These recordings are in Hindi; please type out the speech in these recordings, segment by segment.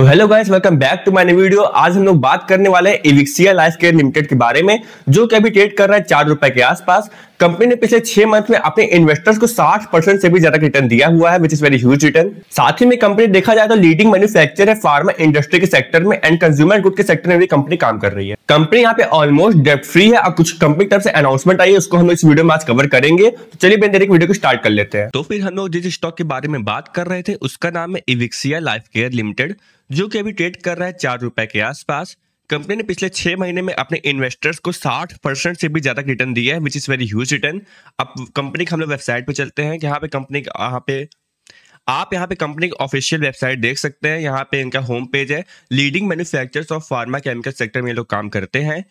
तो hello guys welcome back to my new video आज हम लोग बात करने वाले हैं इविक्सिया लाइफ केयर लिमिटेड के बारे में जो कि अभी ट्रेड कर रहा है चार रुपए के आसपास कंपनी ने पिछले छह मंथ में अपने इन्वेस्टर्स को 60 परसेंट से भी ज्यादा रिटर्न दिया हुआ है which is very huge return साथ ही में कंपनी देखा जाए तो लीडिंग मैन्युफैक्चर है फार्मा इंडस्ट्री के सेक्टर में एंड कंज्यूमर गुड के सेक्टर में भी कंपनी काम कर रही है कंपनी यहाँ पे ऑलमोस्ट डेट फ्री है और कुछ कंपनी तरफ से अनाउंसमेंट आई है उसको हम लोग इस वीडियो में आज कवर करेंगे तो चलिए बिन वीडियो को स्टार्ट कर लेते हैं तो फिर हम लोग जिस स्टॉक के बारे में बात कर रहे थे उसका नाम है इविक्सिया लाइफ केयर लिमिटेड जो कि अभी ट्रेड कर रहा है चार रुपए के आसपास कंपनी ने पिछले छह महीने में अपने इन्वेस्टर्स को 60 परसेंट से भी ज्यादा रिटर्न दिया है which is very huge return अब कंपनी का हम लोग वेबसाइट पे चलते हैं यहाँ पे कंपनी यहाँ पे आप यहाँ पे कंपनी की ऑफिशियल वेबसाइट देख सकते हैं यहाँ पे इनका होम पेज है leading manufacturers of pharma chemical sector में ये लोग काम करते हैं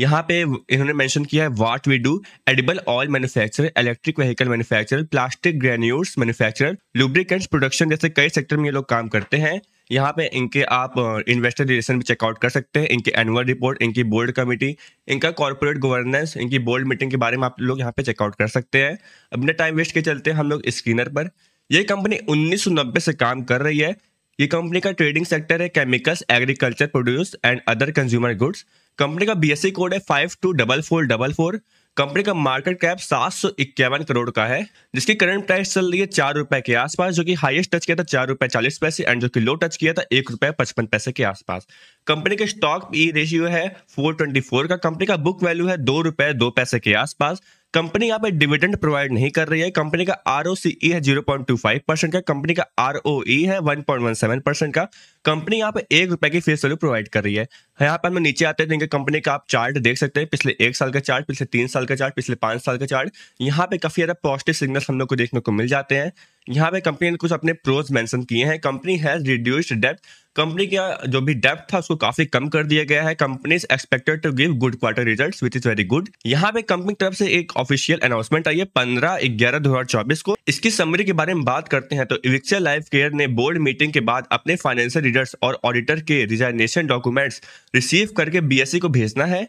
यहाँ पे इन्होंने मेंशन किया है what we do edible oil manufacturer electric vehicle manufacturer plastic granules manufacturer lubricants production जैसे कई सेक्टर में ये लोग काम करते हैं यहाँ पे इनके आप इन्वेस्टर रिलेशन भी चेकआउट कर सकते हैं इनके एनुअल रिपोर्ट इनकी बोर्ड कमेटी इनका कॉर्पोरेट गवर्नेंस इनकी बोर्ड मीटिंग के बारे में आप लोग यहाँ पे चेकआउट कर सकते हैं अपने टाइम वेस्ट के चलते हम लोग स्क्रीनर पर ये कंपनी उन्नीस से काम कर रही है ये कंपनी का ट्रेडिंग सेक्टर है chemicals agriculture produce and other consumer goods company का बी कोड e है five two double four double four company का मार्केट कैप सात सौ इक्यावन करोड़ का है जिसकी करंट प्राइस चल रही है चार रुपए के आसपास जो कि हाईएस्ट टच किया था चार रुपए चालीस पैसे एंड जो कि लो टच किया था एक रुपए पचपन पैसे के आसपास कंपनी के स्टॉक ई रेशियो है फोर ट्वेंटी फोर का कंपनी का बुक वैल्यू है दो रुपए दो पैसे के आसपास कंपनी यहाँ पे डिविडेंड प्रोवाइड नहीं कर रही है कंपनी का आर e है zero point two five percent का कंपनी का आर e है one point one seven percent का कंपनी यहाँ पे एक रुपए की फेस वैल्यू प्रोवाइड कर रही है यहाँ पर हम नीचे आते हैं कंपनी का आप चार्ट देख सकते हैं पिछले एक साल का चार्ट पिछले तीन साल का चार्ट पिछले पांच साल का चार्ट यहाँ पे काफी ज्यादा पॉजिटिव सिग्नल हम लोग को देखने को मिल जाते हैं यहाँ पे कंपनी ने कुछ अपने प्रोज मेंशन किए हैं company has reduced depth company का जो भी डेप्थ था उसको काफी कम कर दिया गया है company expected to give good quarter results which is very good यहाँ पे कंपनी की तरफ से एक ऑफिशियल अनाउंसमेंट आई है पंद्रह ग्यारह दो को इसकी समरी के बारे में बात करते हैं तो इविक्सिया लाइफ केयर ने बोर्ड मीटिंग के बाद अपने फाइनेंशियल रीडर्स और ऑडिटर के रिजाइनेशन डॉक्यूमेंट्स रिसीव करके बीएसई e को भेजना है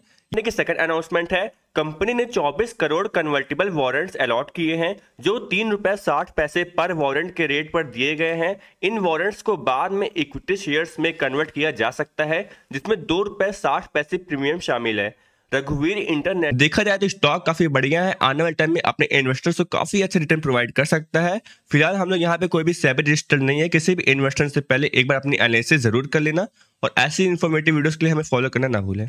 कि सेकंड अनाउंसमेंट है कंपनी ने 24 करोड़ कन्वर्टेबल वारंट्स अलॉट किए हैं जो तीन रुपए साठ पैसे पर वारंट के रेट पर दिए गए हैं इन वारंट्स को बाद में इक्विटी शेयर्स में कन्वर्ट किया जा सकता है जिसमें दो रुपए साठ पैसे प्रीमियम शामिल है रघुवीर इंटरनेट देखा जाए तो स्टॉक काफी बढ़िया है आने वाले टाइम में अपने इन्वेस्टर्स को काफी अच्छे रिटर्न प्रोवाइड कर सकता है फिलहाल हम लोग यहाँ पे कोई भी सेपरेट रजिस्टर नहीं है किसी भी इन्वेस्टर से पहले एक बार अपनी एनालिसिस जरूर कर लेना और ऐसी इन्फॉर्मेटिव वीडियोस के लिए हमें फॉलो करना ना भूलें